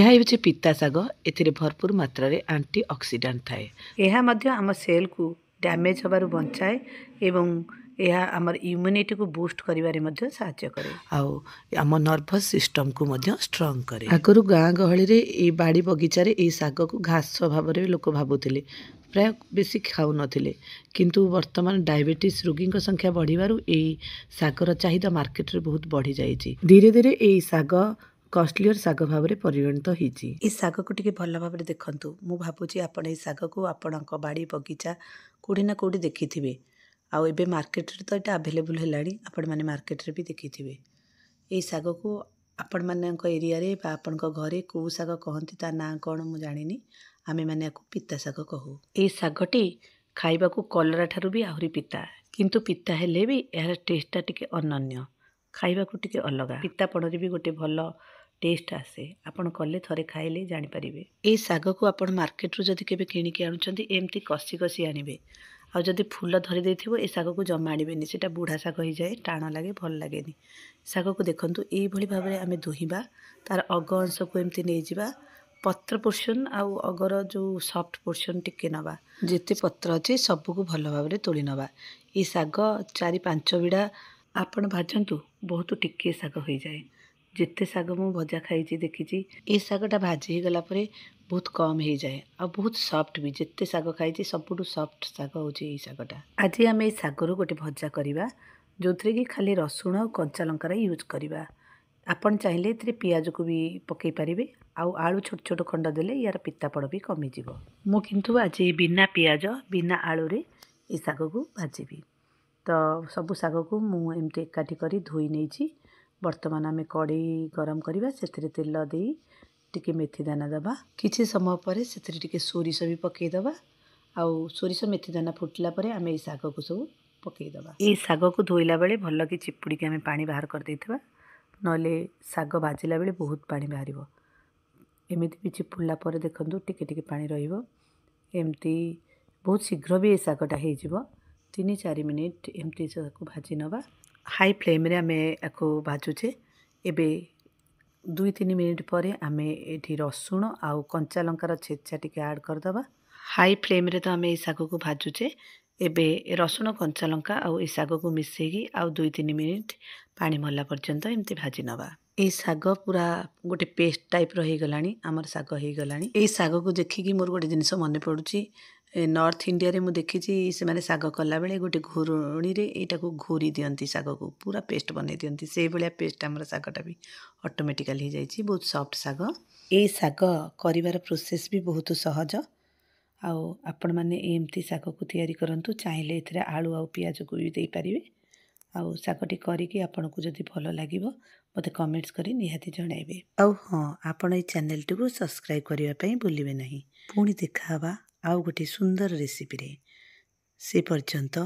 ଏହା ହେଉଛି ପିତା ଶାଗ ଏଥିରେ ଭରପୁର ମାତ୍ରାରେ ଆଣ୍ଟି ଅକ୍ସିଡ଼ାଣ୍ଟ ଥାଏ ଏହା ମଧ୍ୟ ଆମ ସେଲ୍କୁ ଡ୍ୟାମେଜ୍ ହେବାରୁ ବଞ୍ଚାଏ ଏବଂ ଏହା ଆମର ଇମ୍ୟୁନିଟିକୁ ବୁଷ୍ଟ କରିବାରେ ମଧ୍ୟ ସାହାଯ୍ୟ କରେ ଆଉ ଆମ ନର୍ଭସ୍ ସିଷ୍ଟମ୍କୁ ମଧ୍ୟ ଷ୍ଟ୍ରଙ୍ଗ୍ କରେ ଆଗରୁ ଗାଁ ଗହଳିରେ ଏଇ ବାଡ଼ି ବଗିଚାରେ ଏଇ ଶାଗକୁ ଘାସ ଭାବରେ ଲୋକ ଭାବୁଥିଲେ ପ୍ରାୟ ବେଶୀ ଖାଉନଥିଲେ କିନ୍ତୁ ବର୍ତ୍ତମାନ ଡାଇବେଟିସ୍ ରୋଗୀଙ୍କ ସଂଖ୍ୟା ବଢ଼ିବାରୁ ଏଇ ଶାଗର ଚାହିଦା ମାର୍କେଟରେ ବହୁତ ବଢ଼ିଯାଇଛି ଧୀରେ ଧୀରେ ଏଇ ଶାଗ କଷ୍ଟଲିଅର ଶାଗ ଭାବରେ ପରିଗଣିତ ହୋଇଛି ଏ ଶାଗକୁ ଟିକେ ଭଲ ଭାବରେ ଦେଖନ୍ତୁ ମୁଁ ଭାବୁଛି ଆପଣ ଏଇ ଶାଗକୁ ଆପଣଙ୍କ ବାଡ଼ି ବଗିଚା କେଉଁଠି ନା କେଉଁଠି ଦେଖିଥିବେ ଆଉ ଏବେ ମାର୍କେଟରେ ତ ଏଇଟା ଆଭେଲେବୁଲ୍ ହେଲାଣି ଆପଣମାନେ ମାର୍କେଟରେ ବି ଦେଖିଥିବେ ଏଇ ଶାଗକୁ ଆପଣମାନଙ୍କ ଏରିଆରେ ବା ଆପଣଙ୍କ ଘରେ କେଉଁ ଶାଗ କହନ୍ତି ତା ନାଁ କ'ଣ ମୁଁ ଜାଣିନି ଆମେମାନେ ଆକୁ ପିତା ଶାଗ କହୁ ଏଇ ଶାଗଟି ଖାଇବାକୁ କଲରା ଠାରୁ ବି ଆହୁରି ପିତା କିନ୍ତୁ ପିତା ହେଲେ ବି ଏହାର ଟେଷ୍ଟଟା ଟିକେ ଅନନ୍ୟ ଖାଇବାକୁ ଟିକେ ଅଲଗା ପିତାପଣରେ ବି ଗୋଟେ ଭଲ ଟେଷ୍ଟ ଆସେ ଆପଣ କଲେ ଥରେ ଖାଇଲେ ଜାଣିପାରିବେ ଏହି ଶାଗକୁ ଆପଣ ମାର୍କେଟରୁ ଯଦି କେବେ କିଣିକି ଆଣୁଛନ୍ତି ଏମିତି କଷି କଷି ଆଣିବେ ଆଉ ଯଦି ଫୁଲ ଧରି ଦେଇଥିବ ଏ ଶାଗକୁ ଜମା ଆଣିବେନି ସେଇଟା ବୁଢ଼ା ଶାଗ ହେଇଯାଏ ଟାଣ ଲାଗେ ଭଲ ଲାଗେନି ଶାଗକୁ ଦେଖନ୍ତୁ ଏଇଭଳି ଭାବରେ ଆମେ ଧୋଇବା ତା'ର ଅଗ ଅଂଶକୁ ଏମିତି ନେଇଯିବା ପତ୍ର ପୋର୍ସନ୍ ଆଉ ଅଗର ଯେଉଁ ସଫ୍ଟ ପୋର୍ସନ୍ ଟିକେ ନେବା ଯେତେ ପତ୍ର ଅଛି ସବୁକୁ ଭଲ ଭାବରେ ତୋଳି ନେବା ଏ ଶାଗ ଚାରି ପାଞ୍ଚ ବିଡ଼ା ଆପଣ ଭାଜନ୍ତୁ ବହୁତ ଟିକିଏ ଶାଗ ହୋଇଯାଏ ଯେତେ ଶାଗ ମୁଁ ଭଜା ଖାଇଛି ଦେଖିଛି ଏ ଶାଗଟା ଭାଜି ହେଇଗଲା ପରେ ବହୁତ କମ୍ ହେଇଯାଏ ଆଉ ବହୁତ ସଫ୍ଟ ବି ଯେତେ ଶାଗ ଖାଇଛି ସବୁଠୁ ସଫ୍ଟ ଶାଗ ହେଉଛି ଏଇ ଶାଗଟା ଆଜି ଆମେ ଏଇ ଶାଗରୁ ଗୋଟେ ଭଜା କରିବା ଯେଉଁଥିରେ କି ଖାଲି ରସୁଣ ଆଉ କଞ୍ଚା ଲଙ୍କାର ୟୁଜ୍ କରିବା ଆପଣ ଚାହିଁଲେ ଏଥିରେ ପିଆଜକୁ ବି ପକାଇ ପାରିବେ ଆଉ ଆଳୁ ଛୋଟ ଛୋଟ ଖଣ୍ଡ ଦେଲେ ୟାର ପିତାପଡ଼ ବି କମିଯିବ ମୁଁ କିନ୍ତୁ ଆଜି ବିନା ପିଆଜ ବିନା ଆଳୁରେ ଏ ଶାଗକୁ ଭାଜିବି ତ ସବୁ ଶାଗକୁ ମୁଁ ଏମିତି ଏକାଠି କରି ଧୋଇ ନେଇଛି बर्तमान आमे कड़ी गरम दाना दबा द समय सोरिष सोरिष मेथिदाना फुटा आमे शुस पकैद शागु धोइला कर भलक चिपुडिकदे नग भजला बे बहुत पार्मि चिपुड्लाप देखि टेट पा बहुत शीघ्र बि एगा हैजो तिन चार मिनट एमि भाजि ହାଇ ଫ୍ଲେମ୍ରେ ଆମେ ୟାକୁ ଭାଜୁଛେ ଏବେ ଦୁଇ ତିନି ମିନିଟ୍ ପରେ ଆମେ ଏଠି ରସୁଣ ଆଉ କଞ୍ଚା ଲଙ୍କାର ଛେଚା ଟିକେ ଆଡ଼୍ କରିଦେବା ହାଇ ଫ୍ଲେମ୍ରେ ତ ଆମେ ଏ ଶାଗକୁ ଭାଜୁଛେ ଏବେ ରସୁଣ କଞ୍ଚା ଲଙ୍କା ଆଉ ଏ ଶାଗକୁ ମିଶାଇକି ଆଉ ଦୁଇ ତିନି ମିନିଟ୍ ପାଣି ମରିଲା ପର୍ଯ୍ୟନ୍ତ ଏମିତି ଭାଜି ନେବା ଏଇ ଶାଗ ପୁରା ଗୋଟେ ପେଷ୍ଟ ଟାଇପ୍ର ହେଇଗଲାଣି ଆମର ଶାଗ ହେଇଗଲାଣି ଏଇ ଶାଗକୁ ଦେଖିକି ମୋର ଗୋଟେ ଜିନିଷ ମନେ ପଡ଼ୁଛି ନର୍ଥ ଇଣ୍ଡିଆରେ ମୁଁ ଦେଖିଛି ସେମାନେ ଶାଗ କଲାବେଳେ ଗୋଟେ ଘୋରଣୀରେ ଏଇଟାକୁ ଘୋରି ଦିଅନ୍ତି ଶାଗକୁ ପୁରା ପେଷ୍ଟ ବନେଇ ଦିଅନ୍ତି ସେଇଭଳିଆ ପେଷ୍ଟ ଆମର ଶାଗଟା ବି ଅଟୋମେଟିକାଲି ହୋଇଯାଇଛି ବହୁତ ସଫ୍ଟ ଶାଗ ଏଇ ଶାଗ କରିବାର ପ୍ରୋସେସ୍ ବି ବହୁତ ସହଜ ଆଉ ଆପଣମାନେ ଏମିତି ଶାଗକୁ ତିଆରି କରନ୍ତୁ ଚାହିଁଲେ ଏଥିରେ ଆଳୁ ଆଉ ପିଆଜକୁ ବି ଦେଇପାରିବେ ଆଉ ଶାଗଟି କରିକି ଆପଣଙ୍କୁ ଯଦି ଭଲ ଲାଗିବ ମୋତେ କମେଣ୍ଟସ୍ କରି ନିହାତି ଜଣାଇବେ ଆଉ ହଁ ଆପଣ ଏଇ ଚ୍ୟାନେଲଟିକୁ ସବସ୍କ୍ରାଇବ୍ କରିବା ପାଇଁ ଭୁଲିବେ ନାହିଁ ପୁଣି ଦେଖା ହେବା ଆଉ ଗୋଟିଏ ସୁନ୍ଦର ରେସିପିରେ ସେ ପର୍ଯ୍ୟନ୍ତ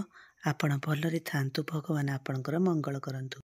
ଆପଣ ଭଲରେ ଥାଆନ୍ତୁ ଭଗବାନ ଆପଣଙ୍କର ମଙ୍ଗଳ କରନ୍ତୁ